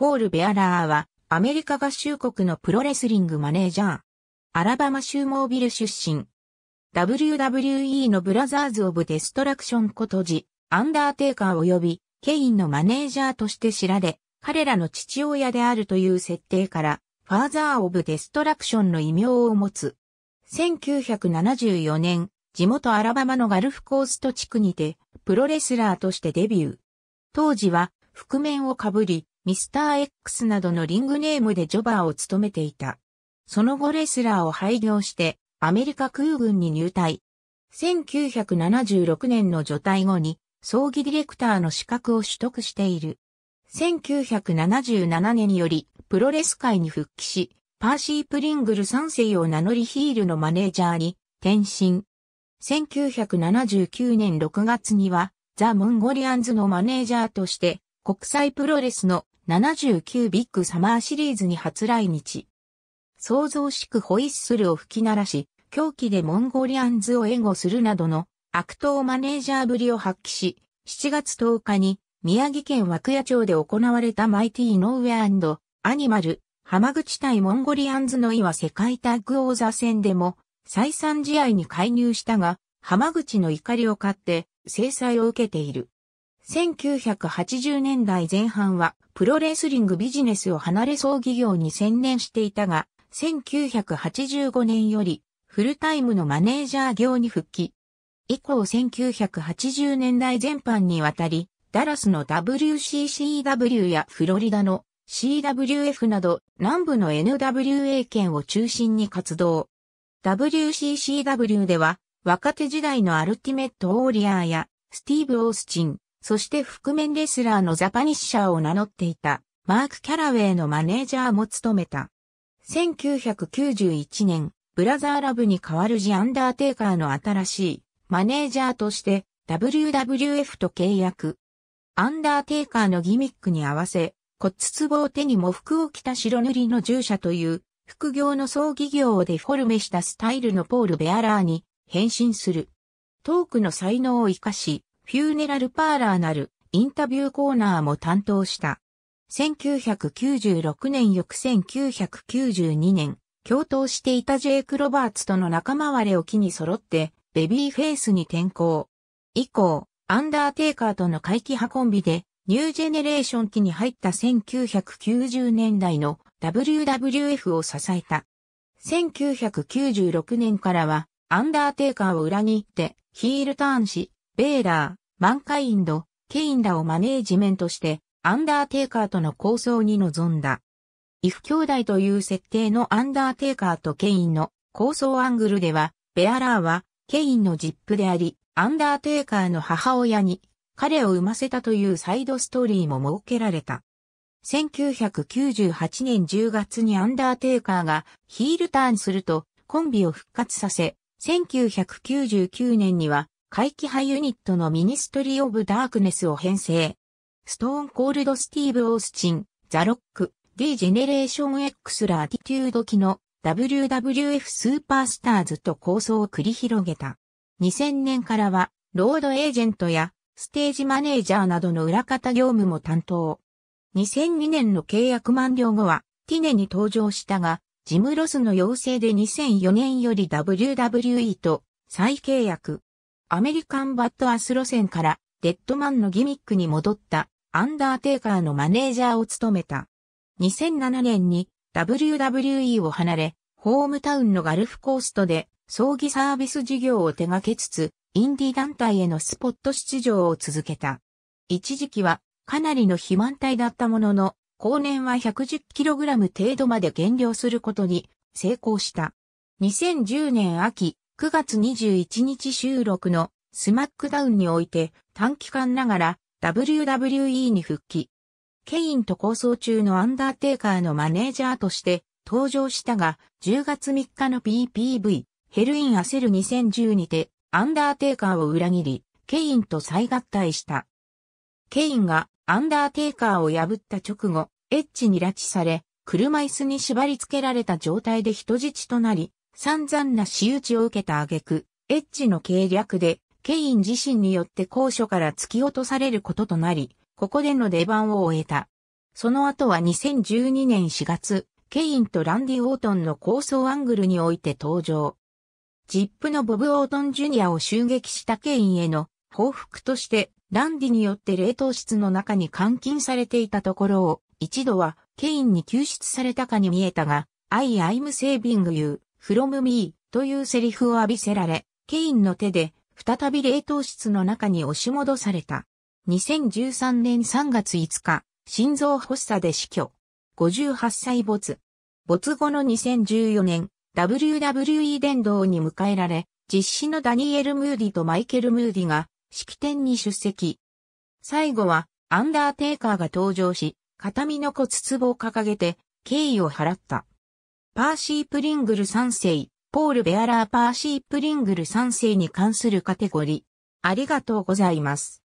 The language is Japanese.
ポール・ベアラーは、アメリカ合衆国のプロレスリングマネージャー。アラバマ州モービル出身。WWE のブラザーズ・オブ・デストラクションことじ、アンダーテーカー及び、ケインのマネージャーとして知られ、彼らの父親であるという設定から、ファーザー・オブ・デストラクションの異名を持つ。1974年、地元アラバマのガルフコースト地区にて、プロレスラーとしてデビュー。当時は、覆面をかぶり、ミスター X などのリングネームでジョバーを務めていた。その後レスラーを廃業して、アメリカ空軍に入隊。1976年の除隊後に、葬儀ディレクターの資格を取得している。1977年より、プロレス界に復帰し、パーシー・プリングル3世を名乗りヒールのマネージャーに転身。1979年6月には、ザ・モンゴリアンズのマネージャーとして、国際プロレスの79ビッグサマーシリーズに初来日。創造しくホイッスルを吹き鳴らし、狂気でモンゴリアンズを援護するなどの悪党マネージャーぶりを発揮し、7月10日に宮城県涌谷町で行われたマイティーノーウェアアニマル、浜口対モンゴリアンズの岩世界タッグ王座戦でも再三試合に介入したが、浜口の怒りを買って制裁を受けている。1980年代前半はプロレスリングビジネスを離れう。企業に専念していたが、1985年よりフルタイムのマネージャー業に復帰。以降1980年代前半にわたり、ダラスの WCCW やフロリダの CWF など南部の NWA 圏を中心に活動。WCCW では若手時代のアルティメット・オーリアーやスティーブ・オースチン、そして覆面レスラーのザパニッシャーを名乗っていたマーク・キャラウェイのマネージャーも務めた。1991年、ブラザーラブに代わるジ・アンダーテイカーの新しいマネージャーとして WWF と契約。アンダーテイカーのギミックに合わせ、骨壺を手に喪服を着た白塗りの従者という副業の葬儀業をデフォルメしたスタイルのポール・ベアラーに変身する。トークの才能を活かし、フューネラルパーラーなるインタビューコーナーも担当した。1996年翌1992年、共闘していたジェイク・ロバーツとの仲間割れを機に揃ってベビーフェイスに転向。以降、アンダーテイカーとの回帰派コンビでニュージェネレーション期に入った1990年代の WWF を支えた。1996年からはアンダーテイカーを裏切ってヒールターンし、ベーラー、マンカインド、ケインらをマネージメントして、アンダーテイカーとの構想に臨んだ。イフ兄弟という設定のアンダーテイカーとケインの構想アングルでは、ベアラーはケインのジップであり、アンダーテイカーの母親に彼を産ませたというサイドストーリーも設けられた。1998年10月にアンダーテイカーがヒールターンするとコンビを復活させ、1999年には怪奇派ユニットのミニストリー・オブ・ダークネスを編成。ストーン・コールド・スティーブ・オースチン、ザ・ロック、ディ・ジェネレーション X ラーティテュード機の WWF スーパースターズと構想を繰り広げた。2000年からは、ロードエージェントやステージマネージャーなどの裏方業務も担当。2002年の契約満了後は、ティネに登場したが、ジムロスの要請で2004年より WWE と再契約。アメリカンバッドアス路線からデッドマンのギミックに戻ったアンダーテイカーのマネージャーを務めた。2007年に WWE を離れ、ホームタウンのガルフコーストで葬儀サービス事業を手掛けつつ、インディ団体へのスポット出場を続けた。一時期はかなりの肥満体だったものの、後年は 110kg 程度まで減量することに成功した。2010年秋、9月21日収録のスマックダウンにおいて短期間ながら WWE に復帰。ケインと構想中のアンダーテイカーのマネージャーとして登場したが、10月3日の PPV、ヘルイン・アセル2010にて、アンダーテイカーを裏切り、ケインと再合体した。ケインがアンダーテイカーを破った直後、エッジに拉致され、車椅子に縛り付けられた状態で人質となり、散々な仕打ちを受けた挙句、エッジの計略で、ケイン自身によって高所から突き落とされることとなり、ここでの出番を終えた。その後は2012年4月、ケインとランディ・オートンの構想アングルにおいて登場。ジップのボブ・オートン・ジュニアを襲撃したケインへの報復として、ランディによって冷凍室の中に監禁されていたところを、一度はケインに救出されたかに見えたが、I am saving you from me というセリフを浴びせられ、ケインの手で再び冷凍室の中に押し戻された。2013年3月5日、心臓発作で死去。58歳没。没後の2014年、WWE 殿堂に迎えられ、実施のダニエル・ムーディとマイケル・ムーディが式典に出席。最後は、アンダーテイカーが登場し、片身の骨壺を掲げて、敬意を払った。パーシー・プリングル3世、ポール・ベアラー・パーシー・プリングル3世に関するカテゴリー。ありがとうございます。